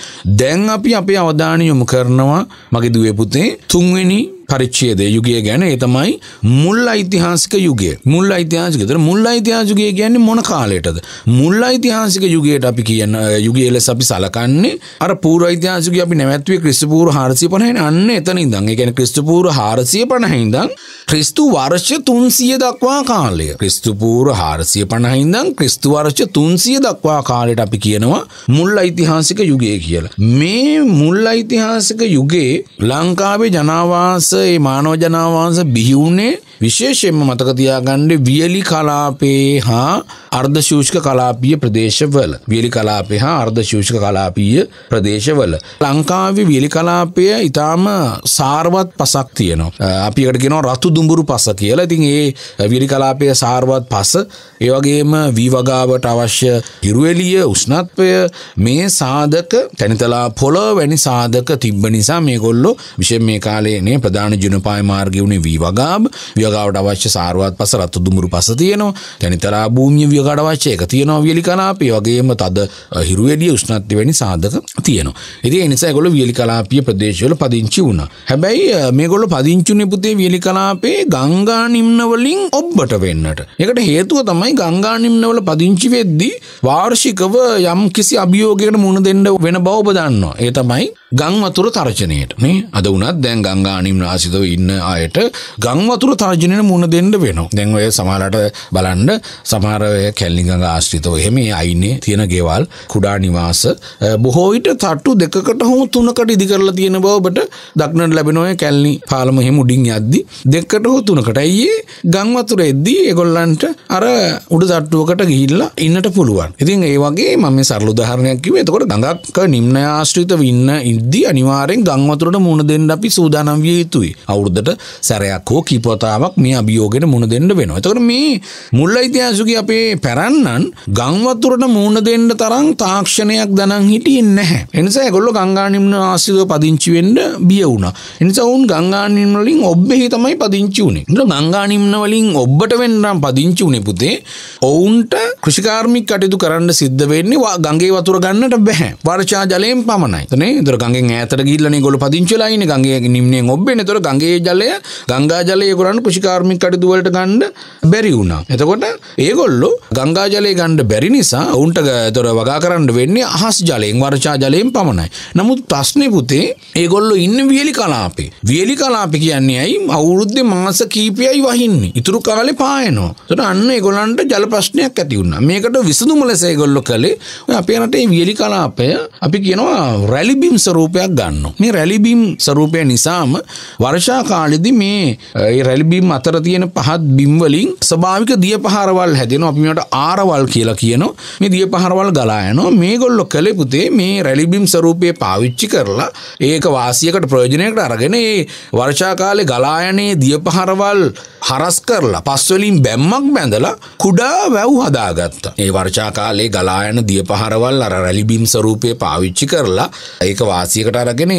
දැන් අපි අපේ අවධානය යොමු කරනවා මගේ දුවේ පුතේ තුන්වෙනි පරිච්චේද යුගය ගැන ඒතමයි මුල් ඓතිහාසික යුගය මුල් ඓතිහාසිකතර මුල් ඓතිහාසිකය කියන්නේ මොන කාලයටද මුල් ඓතිහාසික යුගයට අපි කියන යුගයේ ලෙස අපි සලකන්නේ අර පූර්ව ඓතිහාසිකය අපි නැවැත්තුවේ ක්‍රිස්තු පූර්ව 450 න් අන්න එතන ඉඳන් ඒ කියන්නේ ක්‍රිස්තු පූර්ව 450 ඉඳන් ක්‍රිස්තු වර්ෂ 300 දක්වා කාලය ක්‍රිස්තු පූර්ව 450 ඉඳන් ක්‍රිස්තු වර්ෂ 300 දක්වා කාලයට අපි කියනවා මුල් ඓතිහාසික යුගය කියලා මේ මුල් ඓතිහාසික යුගයේ ලංකාවේ ජනාවාස ඒ මානවජනාවහන්ස බිහිවුණේ විශේෂයෙන්ම මතක තියාගන්න වියලි කලාපේ හා අර්ධශූෂ්ක කලාපීය ප්‍රදේශවල වියලි කලාපේ හා අර්ධශූෂ්ක කලාපීය ප්‍රදේශවල ලංකාවේ වියලි කලාපය ඊටාම සාරවත් පසක් තියෙනවා අපි එකට කියනවා රතු දුඹුරු පස කියලා. ඉතින් ඒ වියලි කලාපයේ සාරවත් පස ඒ වගේම විවගාවට අවශ්‍ය හිරුවෙලිය උෂ්ණත්වය මේ සාධක තැනිතලා පොළොව වැනි සාධක තිබ්බ නිසා මේගොල්ලෝ විශේෂයෙන් මේ කාලේ නේ ප්‍රධාන ජනපාය මාර්ගය උනේ විවගාබ ව්‍යගාවට අවශ්‍ය සාරුවත් පස රත්තු දුමුරු පස තියනවා තැනිතරා භූමිය ව්‍යගාඩ වශ්‍යය එක තියෙනවා වියලි කලාපය වගේම තද හිරුවඩිය උෂ්නත්ති වැනි සාධක තියනවා ඉති එනිසා ගොල වියලි කලාපිය ප්‍රදේශවල පදිංචි වුණ හැබැයි මේගොල පදිංචුනි පුතේ වියලි කලාපේ ගංගා නිම්නවලින් ඔබ්බට වෙන්නට එකට හේතුව තමයි ගංගා නිම්නවල පදිංචි වෙද්දී වාර්ෂිකව යම් කිසි අභියෝගයකට මුණ දෙන්න වෙන බව ඔබ දන්නවා ඒ තමයි ගංවතුර තරචනයට නේ අද වනත් දැන් ගංගානිම් රාසිතව ඉන්න අයට ගංවතුර තරජනයට මුණ දෙන්න වෙන දැන්වය සමහලට බලන්ඩ සමාරය කැල්ලිගඟ ආශ්‍රිතව එහෙමේ අයින්නේ තියෙන ගෙවල් කුඩා නිවාස බොහෝයිට තට්ටු දෙකට හෝ තුනකට ඉදිකරලා තියෙන බවට දක්නට ලැබෙනොය කැල්ලි පාලම එහෙම උඩින් යද්දි දෙකට හෝ තුනකට ඇයිඒ ගංවතුර එද්දී එගොල්ලන්ට අර උඩ තට්ටුවකට ගිල්ලා ඉන්නට පුළුවන් ඉතින් ඒ වගේ මම සරලු දහරණයක් කිවේ තකොට ගඟක් නිම්න ආශ්‍රිත වින්න ඉන්න සිද්ධි අනිවාරෙන් ගංවතුරට මුණ දෙන්න අපි සූදානම් විය යුතුයි අවුරුද්දට සැරයක් හෝ කිපතාවක් මේ අභියෝගෙන මුණ දෙන්න වෙනවා එතකට මේ මුල්ල ඉතිහාසුකි අපේ පැරන්නන් ගංවතුරට මුණ දෙන්න තරම් තාක්ෂණයක් දනන් හිටිය නැහැ එනිසා ගොල්ල ගංගානිම්න ආසිදව පදිංචිවෙන්ඩ බිය වුණ එනිසා ඔවුන් ගංගානිම්වලින් ඔබ්බෙහි තමයි පදිංචි වුණේ ගංගානිම්නවලින් ඔබ්බට වෙන්නම් පදිංචි වුණේ පුතේ ඔවුන්ට කෘෂිකාර්මික කටයුතු කරන්න සිද්ධ වෙන්නේ ගගේ වතුර ගන්නට බැහැ වර්චා ජලයෙන් පමණයි තනේ දරග ගගේ ඇතර ගිල්ලන ගොල පදිංචලයින ගගේ නිම්නේ ඔබ්බෙන තොර ගගේ ජලය ගංගා ජලය කරන්න පුෂිකාර්මික කටදුවලට ගණ්ඩ බැරි වුණා. එතකොට ඒගොල්ලො ගංගාජලය ගණ්ඩ බැරි නිසා ඔවුන්ට තොර වගා කරන්න වෙන්නේ අහස් ජලයෙන් වර්චා ජලයෙන් පමණයි. නමුත් ප්‍රශ්නය පුතේ ඒගොල්ලො ඉන්න වියලි කලාපේ. වියලි කලාපි කියන්නේ ඇයි අවුරුද්ධ මාස කීපයයි වහින්නේ ඉතුරු කාලෙ පායනවා. තොට අන්න ඒගොලන්ට ජල ප්‍රශ්නයක් ඇති වුණා මේකට විසඳුම ලෙස ඒගොල්ලො කළේ අපේ රටේ වියලි කලාපය අපි කියනවා රැලිබිම්සර රූපයක් ගන්න. මේ රැලිබිම් සරූපය නිසාම වර්ෂා කාලෙදි මේ රැලිබිම් අතර තියෙන පහත් බිම්වලින් ස්භාවික දිය පහරවල් හැදෙන අපිමට ආරවල් කියලා කියනවා මේ දිය පහරවල් ගලායනවා මේ ගොල්ලො කළෙ පුතේ මේ රැලිබිම් සරූපය පාවිච්චි කරලා ඒක වාසියකට ප්‍රයෝජනයකට අරගෙන ඒ වර්ෂා කාලේ ගලායනයේ දිය පහරවල් හරස් කරලා පස්වලින් බැම්මක් බැඳලා කුඩා වැව් හදාගත්තා. ඒ වර්ෂා කාලේ ගලායන දිය පහරවල් අර රැලිබිම් සරූපය පාවිච්චි කරලා ඒක වාස සියකට අරගෙන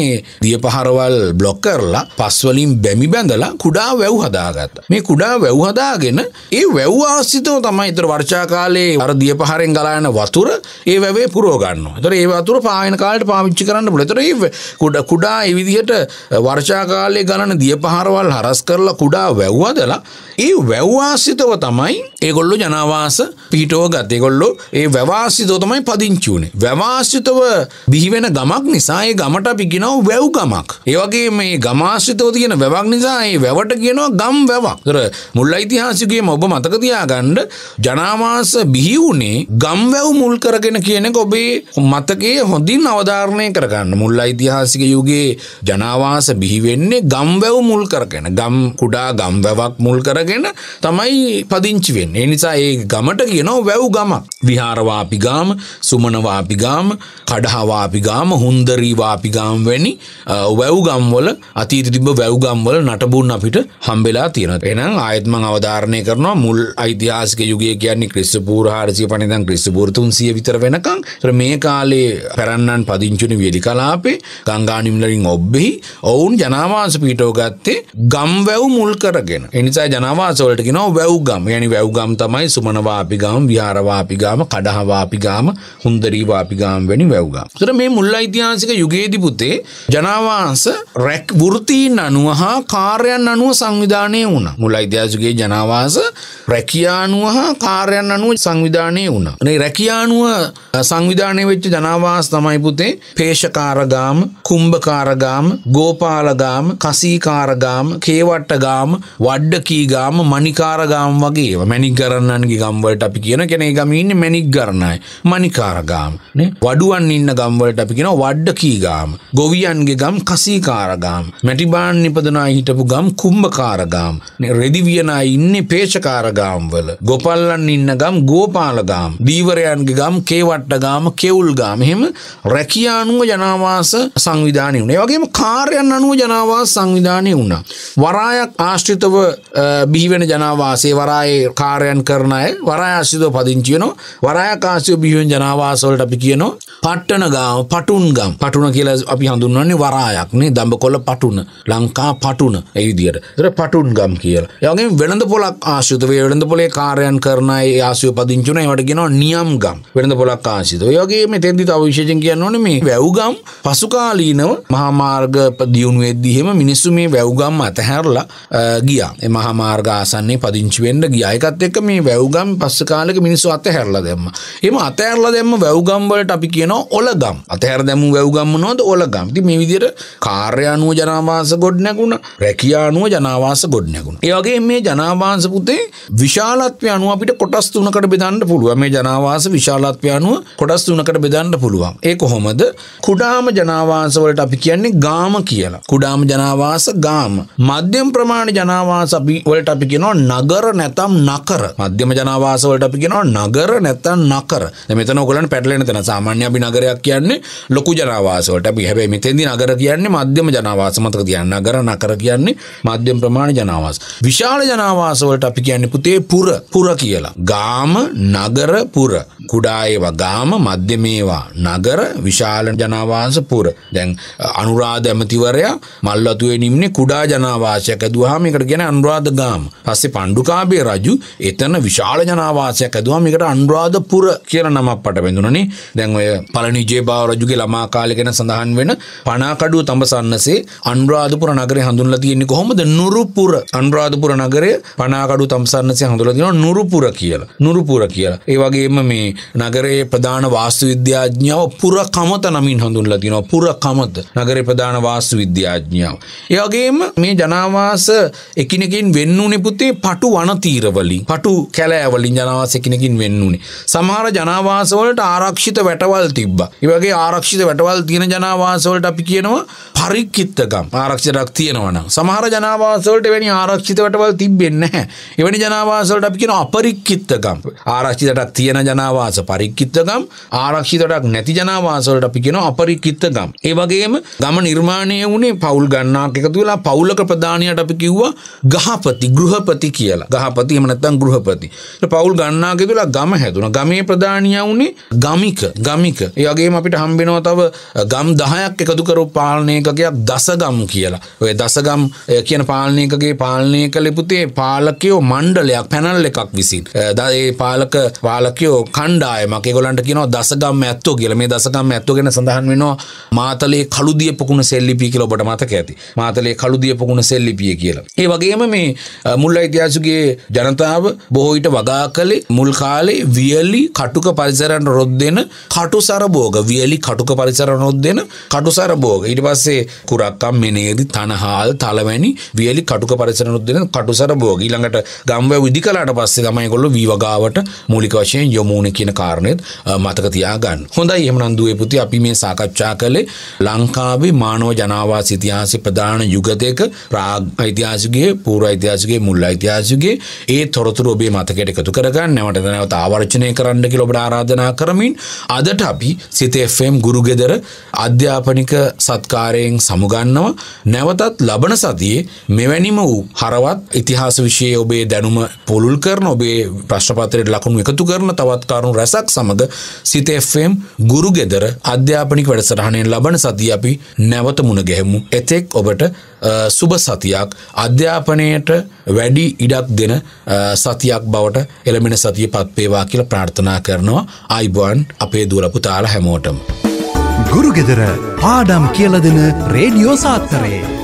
දිය පහරවල් බ්ලොක් කරලා පස්වලින් බැමි බැඳලා කුඩා වැව් හදාගත්ත. මේ කුඩා වැව් හදාගෙන ඒ වැව් ආසිතව තමයි ඉතර වර්ෂා කාලේ අර දිය පහරෙන් ගලායන වතුර ඒ වැවේ පුරෝගන්න. තොර ඒ වතුර පායන කාලට පාවිච්චි කරන්න පුළතර කුඩ කුඩා එවිදිහට වර්ෂා කාලේ ගණන දිය පහරවල් හරස් කරලා කුඩා වැව්වදලා ඒ වැව්වාසිතව තමයි ඒගොල්ලො ජනවාස පිටෝ ගත ගොල්ලො ඒ වැවාසිතෝ තමයි පදිංචුනේ. වැවාසිතව බිහිවෙන ගමක් නිසා ඒ ගමට අපි කියනව වැව් ගමක්. ඒවගේ මේ ගමාශ්‍රිතව තියෙන වැවක් නිසා ඒ වැවට කියනවා ගම් වැවක්. තර මුල් ඓතිහාසිකයේම ඔබ මතක තියාගන්න ජනාවාස බිහි වුණේ ගම් වැව් මුල් කරගෙන කියන එක ඔබේ මතකයේ හොඳින් අවධාරණය කරගන්න. මුල් ඓතිහාසික යුගයේ ජනාවාස බිහි වෙන්නේ ගම් වැව් මුල් කරගෙන. ගම් කුඩා ගම් වැවක් මුල් කරගෙන තමයි පදිංචි වෙන්නේ. ඒ නිසා ඒ ගමට කියනවා වැව් ගමක්. විහාරවාපි ගාම, සුමනවාපි ගාම, කඩහවාපි ගාම, හුන්දරීවා පාපි ගම්වැනි වැව්ගම්වල අතීත තිබ වැව්ගම්වල නටබුන් අපිට හම්බෙලා තියෙන එනම් ආයත්ම අවධාරණය කරනවා මුල් අයිතිහාසික යුගේ කියන්නේ ක්‍රිස්සපූර හාරසිය පනිදන් ක්‍රිස්සපූරතුන් සිය විතර වෙනකං මේ කාලේ පැරන්නන් පදිංචුන වෙඩි කලාපේ ගංගානිම්ලරින් ඔබ්බෙහි ඔවුන් ජනවාස පිටෝ ගත්තේ ගම් වැව් මුල් කරගෙන එනිසා ජනවාසවලට ගෙනව වැව්ගම් යනි වැව්ගම් තමයි සුමනවාපිගම් විහාරවාපිගාම කඩහවාපිගාම හුන්දරීවාපිගාම් වැනි වැව්ගම් තර මේ මුල් අයිතිහාසික යුග සුවේදිපුතේ ජනවාංශ රැක් වෘතීන් අනුව හා කාර්යන් අනුව සංවිධානය වුණ මුල ඉතිහාසගේ ජනවාස රැකියානුව හා කාර්යන් අනුව සංවිධානය වුණ. නේ රැකියානුව සංවිධානය වෙච්ච ජනවාස තමයි පුතේ පේෂකාරගාම කුම්භකාරගාම ගෝපාලගාම කසීකාරගාම කේවට්ටගාම වඩ්ඩකීගාම මනිකාරගාම වගේ මැනික් කරන්නන්ගේ ගම්වලට අපි කියන කෙනෙ ගමඉන්න මැනික් ගරණයි මනිකාරගාම වඩුවන් ඉන්න ගම්වලට අපි කියෙන වඩ්ඩකී ගාම ගොවියන්ගේ ගම් කසීකාරගාම් මැටිබාන් නිපදනා හිටපු ගම් කුම්භකාරගාම් රෙදිවියනා ඉන්නේ පේෂකාරගාම් වල ගොපල්ලන් ඉන්න ගම් ගෝපාලගාම් දීවරයන්ගේ ගම් කේවට්ටගාම කෙවුල්ගාම එහෙම රැකියානුව ජනවාස සංවිධානය වුණේ වගේම කාර්යන් අනුව ජනවාස සංවිධානය වුණා වරායක් ආශ්‍රිතව බිහිවෙන ජනවාසේ වරායේ කාරයන් කරන අය වරා ආශ්‍රිතව පදිංචියනෝ වරායකාශය බිහිවෙන් ජනවාසවලට අපි කියනවා පට්ටන ගාම පටුන් ගම් පටුන කියලා අපි හඳුන්වන්නේ වරායක් නේ දඹකොළ පටුන ලංකා පටුන ඒ විදියට. ඒතර පටුන් ගම් කියලා. ඒ වගේම වෙළඳ පොලක් ආශ්‍රිත වේ වෙළඳ පොලේ කාර්යයන් කරන අය ආශ්‍රිත පදිංචි උන ඒවට කියනවා නියම් ගම්. වෙළඳ පොලක් ආශ්‍රිත. ඒ වගේ මෙතෙන්දි තව විශේෂයෙන් කියන්න ඕනේ මේ වැව්ගම් පසුකාලීනව මහා මාර්ග දියුණු වෙද්දී එහෙම මිනිස්සු මේ වැව්ගම් අතහැරලා ගියා. ඒ මහා මාර්ග ආසන්නයේ පදිංචි වෙන්න ගියා. ඒකත් එක්ක මේ වැව්ගම් පස්ස කාලෙක මිනිස්සු අතහැරලා දැම්මා. එහෙම අතහැරලා දැම්ම වැව්ගම් වලට අපි කියනවා ඔලගම්. අතහැර දැමු වැව්ගම් මොනොද ඔලගම් ති මේ විදිර කාර්ය අනුව ජනවාස ගොඩ්නැකුණ රැකයා අනුව ජනවාස ගොඩ්නැකුණ ඒගේ මේ ජනවාස පුතේ විශාලත්වය අනුව අපිට කොටස් තුනකට බෙදන්න පුළුව මේ ජනවාස විශාලත්වය අනුව කොටස් තුනකට බෙදන්න පුළුවන් ඒ කොහොමද කුඩාම ජනවාස වලට අපි කියන්නේ ගාම කියලා කුඩාම ජනවාස ගාම මධ්‍යම් ප්‍රමාණ ජනවාස අපි වලට අපි කියනවා නගර නැතම් නකර මධ්‍යම ජනවාස වලට අපි කියනවා නගර නැත්තම් නකර මෙතන ඔයගලන් පැටලෙන තැන සාමාන්‍ය අපි නගරයක් කියන්නේ ලොකු ජනවාස ප්‍රදේශවලට අපි හැබැයි මෙතෙන්දී නගර කියන්නේ මධ්‍යම ජනවාස මතක තියන්න නගර නකර කියන්නේ මධ්‍යම ප්‍රමාණ ජනවාස. විශාල ජනවාස වලට අපි කියන්නේ පුතේ පුර පුර කියලා. ගාම නගර පුර කුඩා ඒවා ගාම මධ්‍යම ඒවා නගර විශාල ජනවාස පුර. දැන් අනුරාධ ඇමතිවරයා මල්වතුවේ නිම්නේ කුඩා ජනවාසයක් ඇදුවාම ඒකට කියන්නේ අනුරාධ ගාම. පස්සේ පණ්ඩුකාභය රජු එතන විශාල ජනවාසයක් ඇදුවාම ඒකට අනුරාධපුර කියලා නමක් පට බැඳුණනේ. දැන් ඔය පළනි ජේබාව රජුගේ ළමා කාලේ ගැන සඳහන් වෙන පනාකඩුව තඹසන්නසේ අන්රාධපුර නගරය හඳුන්ලා තියෙන්නේ කොහොමද නුරුපුර අන්රාධපුර නගරය පනාකඩු තම්සන්නසේ හඳුලා තියෙනවා නුරුපුර කියලා නුරුපුර කියලා ඒ වගේම මේ නගරයේ ප්‍රධාන වාස්තු විද්‍යාඥයව පුරකමත නමින් හඳුන්ලා තියෙනවා පුරකමත නගරේ ප්‍රධාන වාස්තු විද්‍යාඥයව ඒ වගේම මේ ජනාවාස එකිනෙකින් වෙන්නුනේ පුතේ පටු වනතීරවලින් පටු කැලෑවලින් ජනවාස එකිනෙකින් වෙන්නුනේ සමහර ජනවාසවලට ආරක්ෂිත වැටවල් තිබ්බා ඒ වගේ ආරක්ෂිත වැටවල් තියෙන ජනවාසවලට අපි කියනවා පරික්කිත්තකම් ආරක්ෂටක් තියෙනවනම් සමහර ජනවාසවලට වැනි ආරක්ෂිතවටවල් තිබෙන්න හැ එවැනි ජනවාසවලට අපි කියන අපරික්කිත්තකම් ආරක්ෂිතටක් තියෙන ජනවාස පරික්කිත්තකම් ආරක්ෂිතටක් නැති ජනවාසවලට අපි කියෙන අපරික්කිත්තකම් ඒ වගේම ගම නිර්මාණය වුණේ පවුල් ගන්නාක් එකතු වෙලා පවුලක ප්‍රධානයට අපි කිව්වා ගහපති ගෘහපති කියලා ගහපති එමනත්තන් ගෘහපති පවුල් ගන්නාක තුලා ගම හැදුන ගමේ ප්‍රධානය වුණේ ගමික ගමික ඒගේම අපිට හම්බෙනවා තව ගම ගම් දහයක් එකතු කරු පාලනයකගයක් දසගම් කියලා. ඔය දසගම් කියන පාලනයකගේ පාලනය කළ පුතේ පාලකයෝ මණ්ඩලයක් පැනල් එකක් විසින්. දඒ පාලක පාලකයෝ කණ්ඩාය මකගොලන්ට කියන දසගම් ඇත්තෝ කියල මේ දසගම් ඇත්තෝගෙන සඳහන් වෙනවා මාතලේ කළුදිය පොකුණ සෙල්ලිපිය කියල ඔබට මතක ඇති. මාතලේ කළුදිය පොකුණ සෙල්ලිපිය කියලා. ඒ වගේම මේ මුල්ල ඉතිහාසුගේ ජනතාව බොහෝයිට වගා කළේ මුල් කාලේ වියලි කටුක පරිසරන් රොද්දෙන කටු සරභෝග වියලි කටුක පරිසර නොද්ද දෙන කටුසර භෝග ඊට පස්සේ කුරක්කම් මෙනේරි තනහාල් තලවැනි වියලි කටුක පරිසරනුත් දෙන කටුසර භෝග ඊළඟට ගම්වැව් ඉදි කළාට පස්සේ තමයි ඒගොල්ලෝ වීවගාවට මූලික වශයෙන් යොමු වුණේ කියන කාරණේත් මතක තියාගන්න. හොඳයි එහෙමනම් දුවේ පුතේ අපි මේ සාකච්ඡා කළේ ලංකාවේ මානව ජනාවාස ඉතිහාසයේ ප්‍රධාන යුග දෙක ප්‍රාග් ඓතිහාසිකයේ පූර්ව ඓතිහාසිකයේ මුල් ඓතිහාසිකයේ ඒ තොරතුරු ඔබේ මතකයට එකතු කරගන්න නැවත නැවත ආවර්ජනය කරන්න කියලා ඔබට ආරාධනා කරමින් අදට අපි සිත FM ගුරුගෙදර අධ්‍යාපනික සත්කාරයෙන් සමුගන්නව නැවතත් ලබන සතියේ මෙවැනිම වූ හරවත් ඉතිහාස විශයේ ඔබේ දැනුම පොළුල් කරන ඔබේ ප්‍රශ්පතරයට ලකුණු එකතු කරන තවත් කරුණු රැසක් සමඟ සිතFම් ගුරු ගෙදර අධ්‍යාපනික වැඩසටහනයෙන් ලබන සති අපි නැවත මුණ ගැහෙමු එතෙක් ඔබට සුබ සතියක් අධ්‍යාපනයට වැඩි ඉඩක් දෙන සතියක් බවට එළමෙන සතිය පත්වේවා කියල ප්‍රාර්ථනා කරනවා අයිබොන් අපේ දුරපුතාල හැමෝටම. ගුරුගෙදර පාඩම් කියලදෙන රේඩියෝ සාත්තරයේ